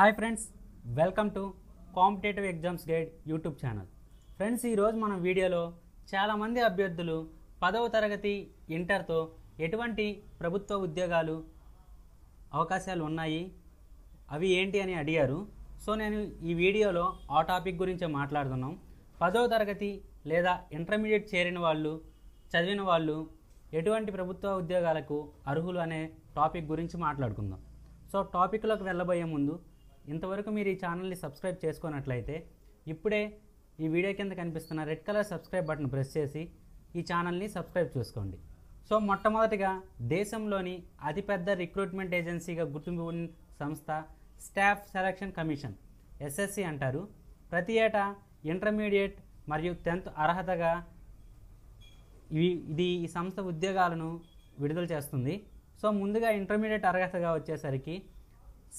hi friends welcome to competitive exams guide YouTube channel friends ఈరోజు మనం వీడియోలో చాలామంది అభ్యర్థులు పదవ తరగతి ఇంటర్తో ఎటువంటి ప్రభుత్వ ఉద్యోగాలు అవకాశాలు ఉన్నాయి అవి ఏంటి అని అడిగారు సో నేను ఈ వీడియోలో ఆ టాపిక్ గురించి మాట్లాడుతున్నాం పదవ తరగతి లేదా ఇంటర్మీడియట్ చేరిన వాళ్ళు చదివిన వాళ్ళు ఎటువంటి ప్రభుత్వ ఉద్యోగాలకు అర్హులు అనే టాపిక్ గురించి మాట్లాడుకుందాం సో టాపిక్లోకి వెళ్ళబోయే ముందు ఇంతవరకు మీరు ఈ ఛానల్ని సబ్స్క్రైబ్ చేసుకున్నట్లయితే ఇప్పుడే ఈ వీడియో కింద కనిపిస్తున్న red colour subscribe button press చేసి ఈ ఛానల్ని సబ్స్క్రైబ్ చేసుకోండి సో మొట్టమొదటిగా దేశంలోని అతిపెద్ద రిక్రూట్మెంట్ ఏజెన్సీగా గుర్తింపు సంస్థ స్టాఫ్ సెలక్షన్ కమిషన్ ఎస్ఎస్సి అంటారు ప్రతి ఏటా ఇంటర్మీడియట్ మరియు టెన్త్ అర్హతగా ఇది ఈ సంస్థ ఉద్యోగాలను విడుదల చేస్తుంది సో ముందుగా ఇంటర్మీడియట్ అర్హతగా వచ్చేసరికి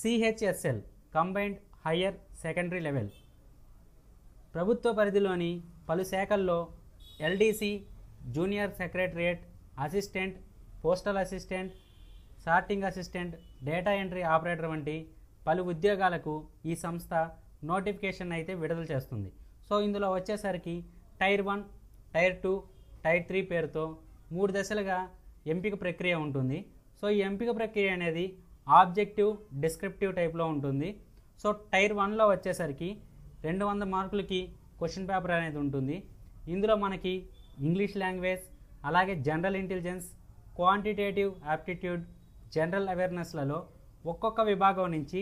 CHSL combined higher secondary level ప్రభుత్వ పరిధిలోని పలు శాఖల్లో LDC junior secretariat assistant postal assistant sorting assistant data entry operator వంటి పలు ఉద్యోగాలకు ఈ సంస్థ నోటిఫికేషన్ అయితే విడుదల చేస్తుంది సో ఇందులో వచ్చేసరికి tier one tier two tier three పేరుతో మూడు దశలుగా ఎంపిక ప్రక్రియ ఉంటుంది సో ఈ ఎంపిక ప్రక్రియ అనేది ఆబ్జెక్టివ్ డిస్క్రిప్టివ్ టైప్లో ఉంటుంది సో టైర్ వన్లో వచ్చేసరికి రెండు వంద మార్కులకి క్వశ్చన్ పేపర్ అనేది ఉంటుంది ఇందులో మనకి ఇంగ్లీష్ లాంగ్వేజ్ అలాగే general intelligence quantitative aptitude general అవేర్నెస్లలో ఒక్కొక్క విభాగం నుంచి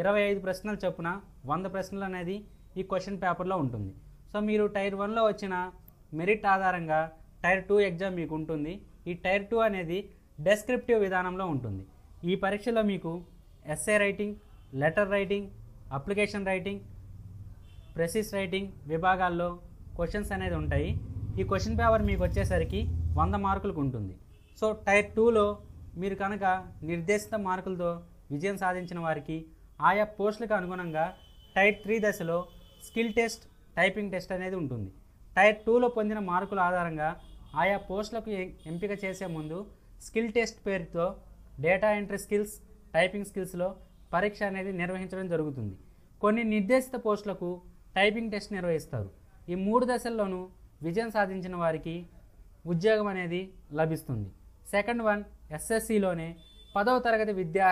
ఇరవై ఐదు ప్రశ్నలు చొప్పున వంద ప్రశ్నలు అనేది ఈ క్వశ్చన్ పేపర్లో ఉంటుంది సో మీరు టైర్ వన్లో వచ్చిన మెరిట్ ఆధారంగా టైర్ టూ ఎగ్జామ్ మీకు ఉంటుంది ఈ టైర్ టూ అనేది డెస్క్రిప్టివ్ విధానంలో ఉంటుంది ఈ పరీక్షలో మీకు essay writing letter writing application writing precis writing విభాగాల్లో క్వశ్చన్స్ అనేది ఉంటాయి ఈ క్వశ్చన్ పేపర్ మీకు వచ్చేసరికి వంద మార్కులకు ఉంటుంది సో టైర్ టూలో మీరు కనుక నిర్దేశిత మార్కులతో విజయం సాధించిన వారికి ఆయా పోస్టులకు అనుగుణంగా టైర్ త్రీ దశలో స్కిల్ టెస్ట్ టైపింగ్ టెస్ట్ అనేది ఉంటుంది టైర్ టూలో పొందిన మార్కుల ఆధారంగా ఆయా పోస్టులకు ఎంపిక చేసే ముందు స్కిల్ టెస్ట్ పేరుతో డేటా ఎంట్రీ స్కిల్స్ టైపింగ్ స్కిల్స్లో పరీక్ష అనేది నిర్వహించడం జరుగుతుంది కొన్ని నిర్దేశిత పోస్టులకు టైపింగ్ టెస్ట్ నిర్వహిస్తారు ఈ మూడు దశల్లోనూ విజయం సాధించిన వారికి ఉద్యోగం అనేది లభిస్తుంది సెకండ్ వన్ ఎస్ఎస్సిలోనే పదవ తరగతి విద్యా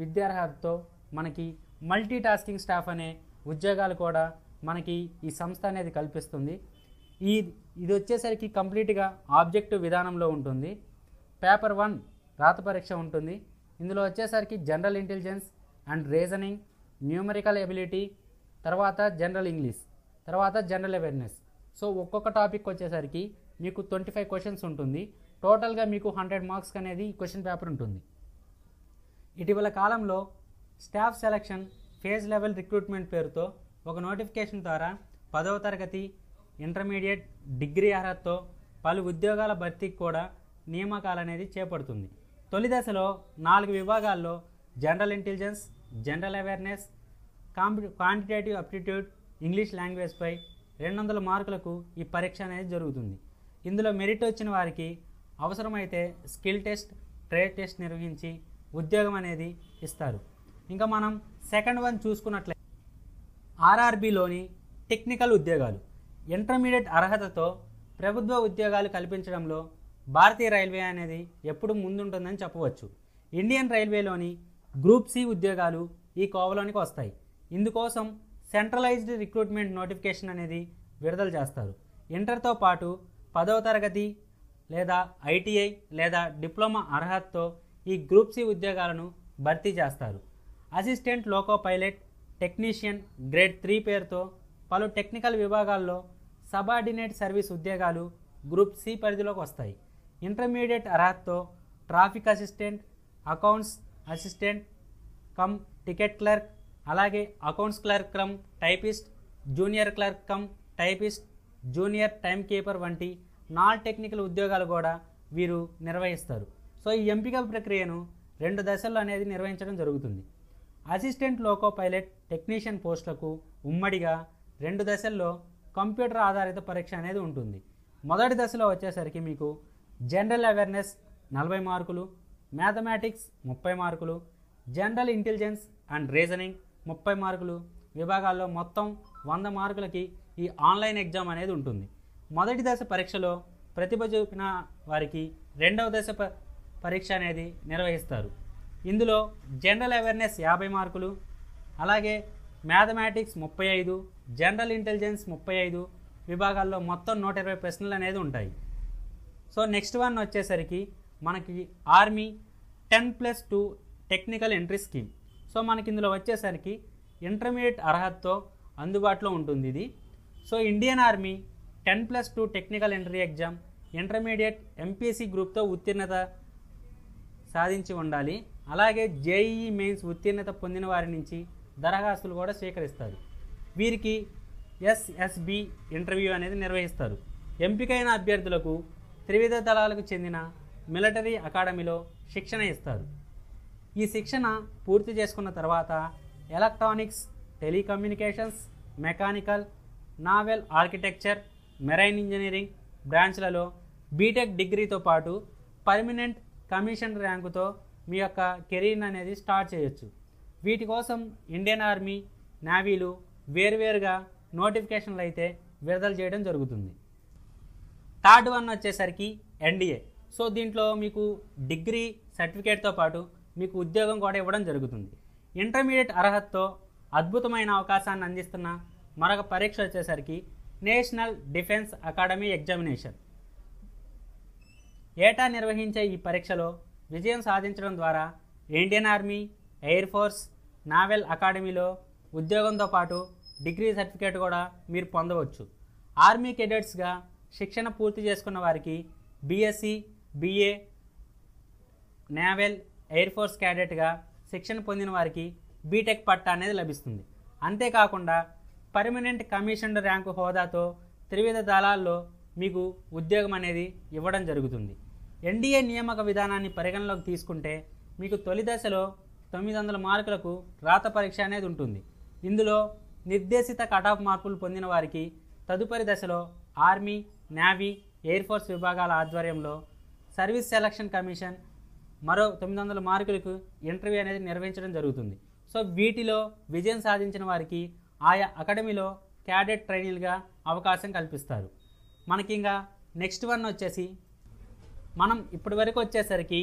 విద్యార్హతతో మనకి మల్టీ టాస్కింగ్ స్టాఫ్ అనే ఉద్యోగాలు కూడా మనకి ఈ సంస్థ అనేది కల్పిస్తుంది ఈ ఇది వచ్చేసరికి కంప్లీట్గా ఆబ్జెక్టివ్ విధానంలో ఉంటుంది పేపర్ వన్ రాత పరీక్ష ఉంటుంది ఇందులో వచ్చేసరికి general intelligence and reasoning numerical ability తర్వాత జనరల్ ఇంగ్లీష్ తర్వాత జనరల్ అవేర్నెస్ సో ఒక్కొక్క టాపిక్ వచ్చేసరికి మీకు ట్వంటీ ఫైవ్ క్వశ్చన్స్ ఉంటుంది టోటల్గా మీకు హండ్రెడ్ మార్క్స్ అనేది క్వశ్చన్ పేపర్ ఉంటుంది ఇటీవల కాలంలో staff selection phase level recruitment పేరుతో ఒక నోటిఫికేషన్ ద్వారా పదవ తరగతి ఇంటర్మీడియట్ డిగ్రీ అర్హతతో పలు ఉద్యోగాల భర్తీకి కూడా నియామకాలు అనేది చేపడుతుంది తొలి దశలో నాలుగు విభాగాల్లో జనరల్ ఇంటెలిజెన్స్ జనరల్ అవేర్నెస్ కాంపి క్వాంటిటేటివ్ అప్టిట్యూడ్ ఇంగ్లీష్ లాంగ్వేజ్పై రెండు వందల మార్కులకు ఈ పరీక్ష అనేది జరుగుతుంది ఇందులో మెరిట్ వచ్చిన వారికి అవసరమైతే స్కిల్ టెస్ట్ ట్రేడ్ టెస్ట్ నిర్వహించి ఉద్యోగం అనేది ఇస్తారు ఇంకా మనం సెకండ్ వన్ చూసుకున్నట్లయితే ఆర్ఆర్బీలోని టెక్నికల్ ఉద్యోగాలు ఇంటర్మీడియట్ అర్హతతో ప్రభుత్వ ఉద్యోగాలు కల్పించడంలో భారతీయ రైల్వే అనేది ఎప్పుడు ముందుంటుందని చెప్పవచ్చు ఇండియన్ రైల్వేలోని గ్రూప్ సి ఉద్యోగాలు ఈ కోవలోనికి వస్తాయి ఇందుకోసం సెంట్రలైజ్డ్ రిక్రూట్మెంట్ నోటిఫికేషన్ అనేది విడుదల చేస్తారు ఇంటర్తో పాటు పదవ తరగతి లేదా ఐటీఐ లేదా డిప్లొమా అర్హతతో ఈ గ్రూప్ సి ఉద్యోగాలను భర్తీ చేస్తారు assistant loco pilot technician grade three పేరుతో పలు టెక్నికల్ విభాగాల్లో సబార్డినేట్ సర్వీస్ ఉద్యోగాలు గ్రూప్ సి పరిధిలోకి వస్తాయి ఇంటర్మీడియట్ అర్హతతో traffic assistant accounts assistant cum ticket clerk అలాగే accounts clerk cum typist junior clerk cum typist junior time keeper వంటి నాన్ టెక్నికల్ ఉద్యోగాలు కూడా వీరు నిర్వహిస్తారు సో ఈ ఎంపిక ప్రక్రియను రెండు దశల్లో అనేది నిర్వహించడం జరుగుతుంది అసిస్టెంట్ లోకో పైలట్ టెక్నీషియన్ పోస్టులకు ఉమ్మడిగా రెండు దశల్లో కంప్యూటర్ ఆధారిత పరీక్ష అనేది ఉంటుంది మొదటి దశలో వచ్చేసరికి మీకు జనరల్ అవేర్నెస్ నలభై మార్కులు మ్యాథమెటిక్స్ ముప్పై మార్కులు జనరల్ ఇంటెలిజెన్స్ అండ్ రీజనింగ్ ముప్పై మార్కులు విభాగాల్లో మొత్తం వంద మార్కులకి ఈ ఆన్లైన్ ఎగ్జామ్ అనేది ఉంటుంది మొదటి దశ పరీక్షలో ప్రతిభ చూపిన వారికి రెండవ దశ పరీక్ష అనేది నిర్వహిస్తారు ఇందులో జనరల్ అవేర్నెస్ యాభై మార్కులు అలాగే మ్యాథమెటిక్స్ ముప్పై ఐదు జనరల్ ఇంటెలిజెన్స్ ముప్పై ఐదు విభాగాల్లో మొత్తం నూట ఇరవై ప్రశ్నలు అనేది ఉంటాయి సో నెక్స్ట్ వన్ వచ్చేసరికి మనకి army ten plus two technical entry scheme so మనకి ఇందులో వచ్చేసరికి ఇంటర్మీడియట్ అర్హతతో అందుబాటులో ఉంటుంది ఇది so Indian army ten plus two technical entry exam intermediate MPC గ్రూప్తో ఉత్తీర్ణత సాధించి ఉండాలి అలాగే జేఈఈ మెయిన్స్ ఉత్తీర్ణత పొందిన వారి నుంచి దరఖాస్తులు కూడా స్వీకరిస్తారు వీరికి ఎస్ఎస్బి ఇంటర్వ్యూ అనేది నిర్వహిస్తారు ఎంపికైన అభ్యర్థులకు త్రివిధ దళాలకు చెందిన మిలిటరీ అకాడమీలో శిక్షణ ఇస్తారు ఈ శిక్షణ పూర్తి చేసుకున్న తర్వాత electronics telecommunications mechanical naval architecture marine engineering బ్రాంచ్లలో బీటెక్ డిగ్రీతో పాటు పర్మినెంట్ కమిషన్ ర్యాంకుతో మీ యొక్క కెరీర్ అనేది స్టార్ట్ చేయొచ్చు వీటి కోసం ఇండియన్ ఆర్మీ నావీలు వేరువేరుగా నోటిఫికేషన్లు అయితే విడుదల చేయడం జరుగుతుంది థర్డ్ వన్ వచ్చేసరికి ఎన్డీఏ సో దీంట్లో మీకు డిగ్రీ సర్టిఫికేట్తో పాటు మీకు ఉద్యోగం కూడా ఇవ్వడం జరుగుతుంది ఇంటర్మీడియట్ అర్హతతో అద్భుతమైన అవకాశాన్ని అందిస్తున్న మరొక పరీక్ష వచ్చేసరికి నేషనల్ డిఫెన్స్ అకాడమీ ఎగ్జామినేషన్ ఏటా నిర్వహించే ఈ పరీక్షలో విజయం సాధించడం ద్వారా Indian army air force naval అకాడమీలో ఉద్యోగంతో పాటు డిగ్రీ సర్టిఫికేట్ కూడా మీరు పొందవచ్చు ఆర్మీ కెడెట్స్గా శిక్షణ పూర్తి చేసుకున్న వారికి BSc BA naval air force క్యాడెట్గా శిక్షణ పొందిన వారికి బీటెక్ పట్టా అనేది లభిస్తుంది అంతేకాకుండా పర్మనెంట్ కమిషన్డ్ ర్యాంకు హోదాతో త్రివిధ దళాల్లో మీకు ఉద్యోగం అనేది ఇవ్వడం జరుగుతుంది ఎన్డీఏ నియామక విధానాన్ని పరిగణలోకి తీసుకుంటే మీకు తొలి దశలో తొమ్మిది వందల మార్కులకు రాత పరీక్ష అనేది ఉంటుంది ఇందులో నిర్దేశిత కటాఫ్ మార్కులు పొందిన వారికి తదుపరి దశలో ఆర్మీ నావీ ఎయిర్ ఫోర్స్ విభాగాల ఆధ్వర్యంలో సర్వీస్ సెలక్షన్ కమిషన్ మరో తొమ్మిది వందల మార్కులకు ఇంటర్వ్యూ అనేది నిర్వహించడం జరుగుతుంది సో వీటిలో విజయం సాధించిన వారికి ఆయా అకాడమీలో క్యాడెట్ ట్రైనీలుగా అవకాశం కల్పిస్తారు మనకి ఇంకా నెక్స్ట్ వన్ వచ్చేసి మనం ఇప్పటి వరకు వచ్చేసరికి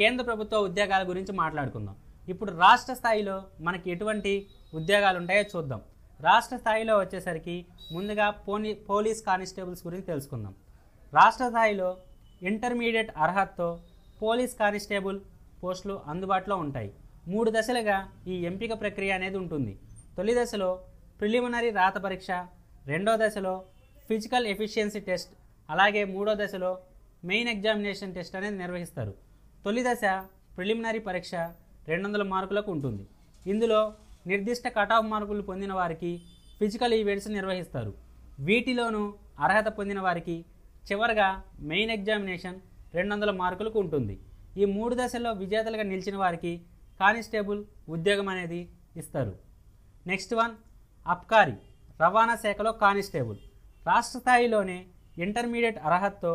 కేంద్ర ప్రభుత్వ ఉద్యోగాల గురించి మాట్లాడుకుందాం ఇప్పుడు రాష్ట్ర స్థాయిలో మనకి ఎటువంటి ఉద్యోగాలు ఉంటాయో చూద్దాం రాష్ట్ర స్థాయిలో వచ్చేసరికి ముందుగా పోనీ పోలీస్ కానిస్టేబుల్స్ గురించి తెలుసుకుందాం రాష్ట్ర స్థాయిలో ఇంటర్మీడియట్ అర్హతతో పోలీస్ కానిస్టేబుల్ పోస్టులు అందుబాటులో ఉంటాయి మూడు దశలుగా ఈ ఎంపిక ప్రక్రియ అనేది ఉంటుంది తొలి దశలో ప్రిలిమినరీ రాత పరీక్ష రెండో దశలో ఫిజికల్ ఎఫిషియన్సీ టెస్ట్ అలాగే మూడో దశలో మెయిన్ ఎగ్జామినేషన్ టెస్ట్ అనేది నిర్వహిస్తారు తొలి దశ ప్రిలిమినరీ పరీక్ష రెండు వందల మార్కులకు ఉంటుంది ఇందులో నిర్దిష్ట కటాఫ్ మార్కులు పొందిన వారికి ఫిజికల్ ఈవెంట్స్ నిర్వహిస్తారు వీటిలోనూ అర్హత పొందిన వారికి చివరిగా మెయిన్ ఎగ్జామినేషన్ రెండు వందల మార్కులకు ఉంటుంది ఈ మూడు దశల్లో విజేతలుగా నిలిచిన వారికి కానిస్టేబుల్ ఉద్యోగం అనేది ఇస్తారు నెక్స్ట్ వన్ అబ్కారీ రవాణా శాఖలో కానిస్టేబుల్ రాష్ట్ర స్థాయిలోనే ఇంటర్మీడియట్ అర్హతతో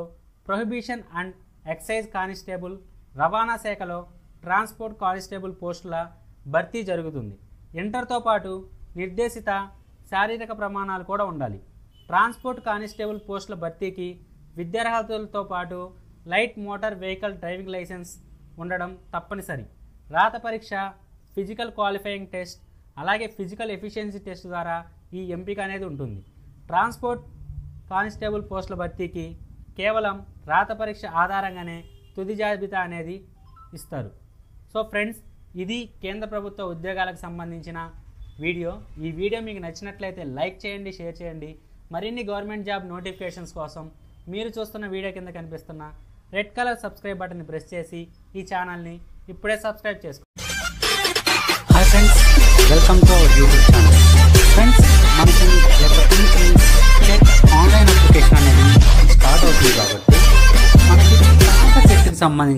ప్రొహిబిషన్ అండ్ ఎక్సైజ్ కానిస్టేబుల్ రవాణా శాఖలో ట్రాన్స్పోర్ట్ కానిస్టేబుల్ పోస్టుల భర్తీ జరుగుతుంది ఇంటర్తో పాటు నిర్దేశిత శారీరక ప్రమాణాలు కూడా ఉండాలి ట్రాన్స్పోర్ట్ కానిస్టేబుల్ పోస్టుల భర్తీకి విద్యార్హతలతో పాటు light motor vehicle driving licence ఉండడం తప్పనిసరి రాత పరీక్ష ఫిజికల్ క్వాలిఫైయింగ్ టెస్ట్ అలాగే ఫిజికల్ ఎఫిషియన్సీ టెస్ట్ ద్వారా ఈ ఎంపిక అనేది ఉంటుంది ట్రాన్స్పోర్ట్ కానిస్టేబుల్ పోస్టుల భర్తీకి కేవలం రాత పరీక్ష ఆధారంగానే తుది జాబితా అనేది ఇస్తారు సో ఫ్రెండ్స్ ఇది కేంద్ర ప్రభుత్వ ఉద్యోగాలకు సంబంధించిన వీడియో ఈ వీడియో మీకు నచ్చినట్లయితే లైక్ చేయండి షేర్ చేయండి మరిన్ని గవర్నమెంట్ జాబ్ నోటిఫికేషన్స్ కోసం మీరు చూస్తున్న వీడియో కింద కనిపిస్తున్న రెడ్ కలర్ సబ్స్క్రైబ్ బటన్ని ప్రెస్ చేసి ఈ ఛానల్ని ఇప్పుడే సబ్స్క్రైబ్ చేసుకోండి ఫ్రెండ్స్ ఫ్రెండ్స్ ఆన్లైన్ అనేది సంబంధించి